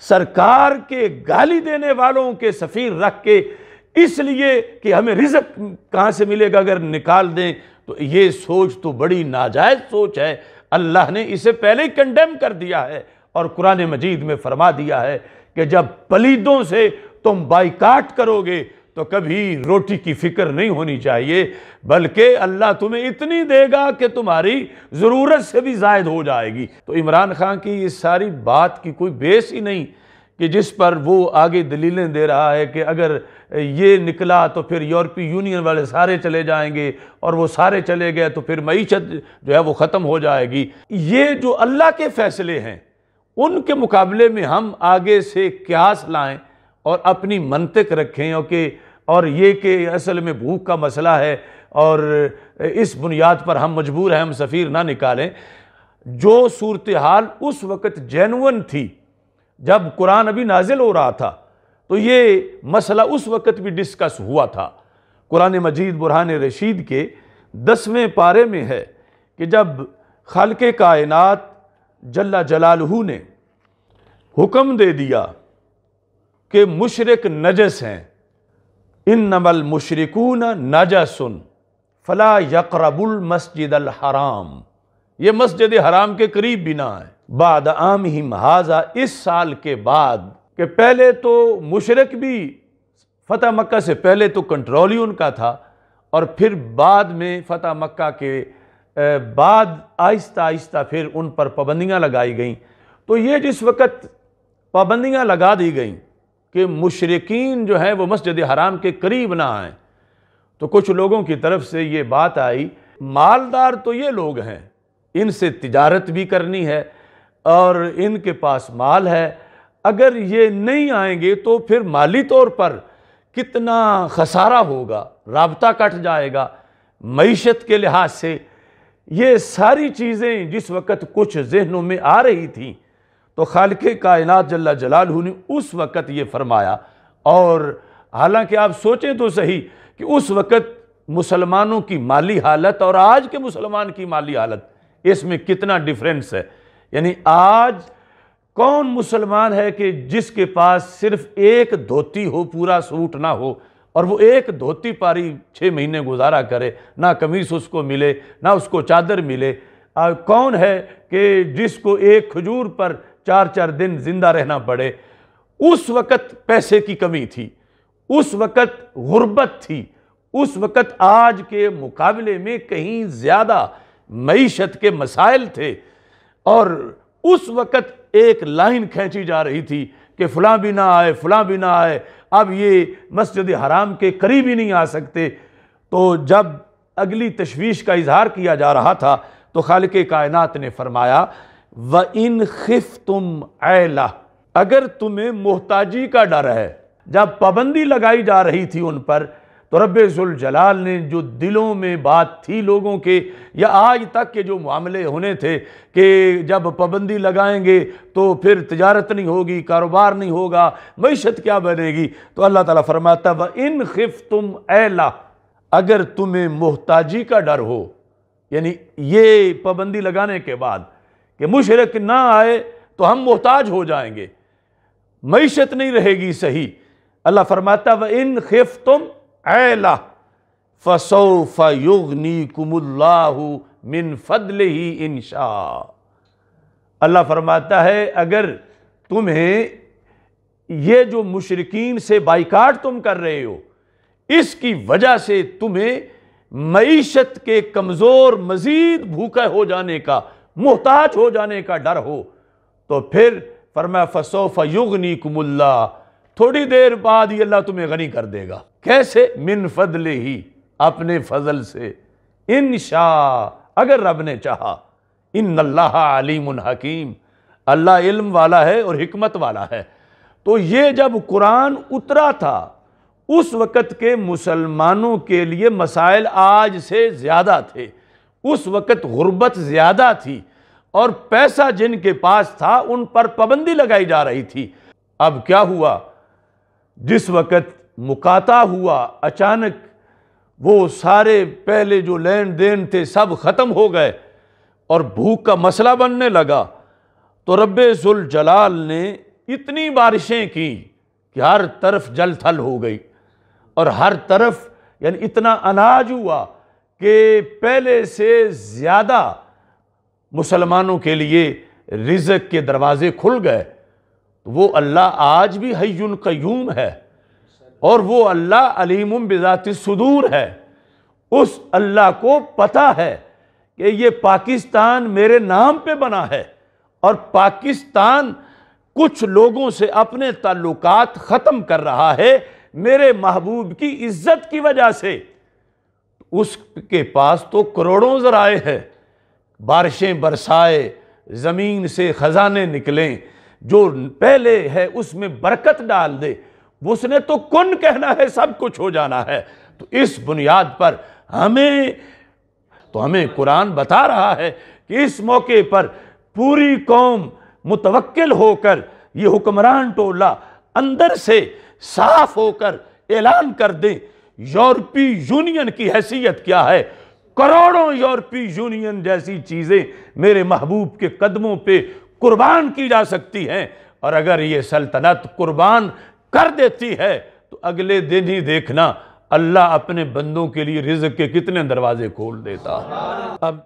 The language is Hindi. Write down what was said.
सरकार के गाली देने वालों के सफ़ीर रख के इसलिए कि हमें रिजक कहाँ से मिलेगा अगर निकाल दें तो ये सोच तो बड़ी नाजायज़ सोच है अल्लाह ने इसे पहले ही कंडेम कर दिया है और कुरान मजीद में फरमा दिया है कि जब पलीदों से तुम बाइकाट करोगे तो कभी रोटी की फिक्र नहीं होनी चाहिए बल्कि अल्लाह तुम्हें इतनी देगा कि तुम्हारी ज़रूरत से भी जायद हो जाएगी तो इमरान खान की इस सारी बात की कोई बेस ही नहीं कि जिस पर वो आगे दलीलें दे रहा है कि अगर ये निकला तो फिर यूरोपीय यूनियन वाले सारे चले जाएंगे और वो सारे चले गए तो फिर मीशत जो है वो ख़त्म हो जाएगी ये जो अल्लाह के फ़ैसले हैं उनके मुकाबले में हम आगे से क्यास लाएँ और अपनी मनतक रखें और कि और ये कि असल में भूख का मसला है और इस बुनियाद पर हम मजबूर हैं हम सफ़ीर ना निकालें जो सूरत हाल उस वक़्त जेनवन थी जब कुरान अभी नाजिल हो रहा था तो ये मसला उस वक़्त भी डिस्कस हुआ था कुरान मजीद बुरहान रशीद के दसवें पारे में है कि जब खल कायनत जल्ला जलालहू ने हुक्म दे दिया कि मुशरक नजस हैं इन नमल मुशरकून नजसन फ़ला यकरबुल मस्जिद हराम ये मस्जिद हराम के करीब भी ना है बाद आम ही महाजा इस साल के बाद कि पहले तो मुशरक भी फ़तह मक्का से पहले तो कंट्रोल ही उनका था और फिर बाद में फतेह मक्का के बाद आहिस्ता आहिस्ता फिर उन पर पाबंदियाँ लगाई गईं तो ये जिस वक्त पाबंदियाँ लगा दी गईं कि मुशरकिन जो है वो मस्जिद हराम के करीब ना आएँ तो कुछ लोगों की तरफ से ये बात आई मालदार तो ये लोग हैं इनसे तजारत भी करनी है और इनके पास माल है अगर ये नहीं आएंगे तो फिर माली तौर पर कितना खसारा होगा रबता कट जाएगा मीशत के लिहाज से ये सारी चीज़ें जिस वक़्त कुछ जहनों में आ रही थी तो खाल के कायनात जल्ला जलाल ने उस वक़्त ये फरमाया और हालांकि आप सोचें तो सही कि उस वक़्त मुसलमानों की माली हालत और आज के मुसलमान की माली हालत इसमें कितना डिफरेंस है यानी आज कौन मुसलमान है कि जिसके पास सिर्फ एक धोती हो पूरा सूट ना हो और वो एक धोती पारी छः महीने गुजारा करे ना कमीज उसको मिले ना उसको चादर मिले आ, कौन है कि जिसको एक खजूर पर चार चार दिन जिंदा रहना पड़े उस वक़्त पैसे की कमी थी उस वक़्त गुर्बत थी उस वक़्त आज के मुकाबले में कहीं ज़्यादा मीशत के मसाइल थे और उस वक़्त एक लाइन खींची जा रही थी कि फलां भी ना आए फलां भी ना आए अब ये मस्जिद हराम के करीब ही नहीं आ सकते तो जब अगली तशवीश का इजहार किया जा रहा था तो खाल कायनत ने फरमाया व इन खिफ तुम ऐला अगर तुम्हें मोहताजी का डर है जब पाबंदी लगाई जा रही थी उन पर तो रबाल ने जो दिलों में बात थी लोगों के या आज तक के जो मामले होने थे कि जब पाबंदी लगाएंगे तो फिर तजारत नहीं होगी कारोबार नहीं होगा मीशत क्या बनेगी तो अल्लाह ताला फरमाता व इन खिफ तुम ऐला अगर तुम्हें मोहताजी का डर हो यानी ये पाबंदी लगाने के बाद कि मुशरक ना आए तो हम मोहताज हो जाएंगे मीशत नहीं रहेगी सही अल्लाह फरमाता व इन खिफ तुम एला फसो युगनी कुमुल्लाहू मिन फदल ही इनशा अल्लाह फरमाता है अगर तुम्हें ये जो मुशरकिन से बाइकाट तुम कर रहे हो इसकी वजह से तुम्हें मीशत के कमज़ोर मज़ीद भूखा हो जाने का मोहताज हो जाने का डर हो तो फिर फरमा फसो फयुगनी कुमुल्ला थोड़ी देर बाद ये अल्लाह तुम्हें गनी कर देगा कैसे मिन फजल ही अपने फजल से इन शाह अगर रब ने चाहा इन अल्लाह आलिम हकीम अल्लाह इल्म वाला है और हमत वाला है तो ये जब कुरान उतरा था उस वक़्त के मुसलमानों के लिए मसाइल आज से ज़्यादा थे उस वक़्त गुर्बत ज़्यादा थी और पैसा जिनके पास था उन पर पाबंदी लगाई जा रही थी अब क्या हुआ जिस वक़्त मुकाता हुआ अचानक वो सारे पहले जो लेन देन थे सब ख़त्म हो गए और भूख का मसला बनने लगा तो रब्बुल जलाल ने इतनी बारिशें की कि हर तरफ जल थल हो गई और हर तरफ यानी इतना अनाज हुआ कि पहले से ज़्यादा मुसलमानों के लिए रिजक के दरवाज़े खुल गए तो वो अल्लाह आज भी हयुन क्यूम है और वो अल्लाह अलीम बिजात सदूर है उस अल्लाह को पता है कि ये पाकिस्तान मेरे नाम पे बना है और पाकिस्तान कुछ लोगों से अपने ताल्लुकात ख़त्म कर रहा है मेरे महबूब की इज्जत की वजह से उसके पास तो करोड़ों ज़राए हैं बारिशें बरसाए ज़मीन से ख़जाने निकलें जो पहले है उसमें बरकत डाल दे उसने तो कुन कहना है सब कुछ हो जाना है तो इस बुनियाद पर हमें तो हमें कुरान बता रहा है कि इस मौके पर पूरी कौम मुतवक्ल होकर ये हुक्मरान टोला अंदर से साफ होकर ऐलान कर दें यूरोपी यूनियन की हैसियत क्या है करोड़ों यूरोपी यूनियन जैसी चीज़ें मेरे महबूब के कदमों पे कुर्बान की जा सकती हैं और अगर ये सल्तनत कुर्बान कर देती है तो अगले दिन ही देखना अल्लाह अपने बंदों के लिए रिज के कितने दरवाजे खोल देता अब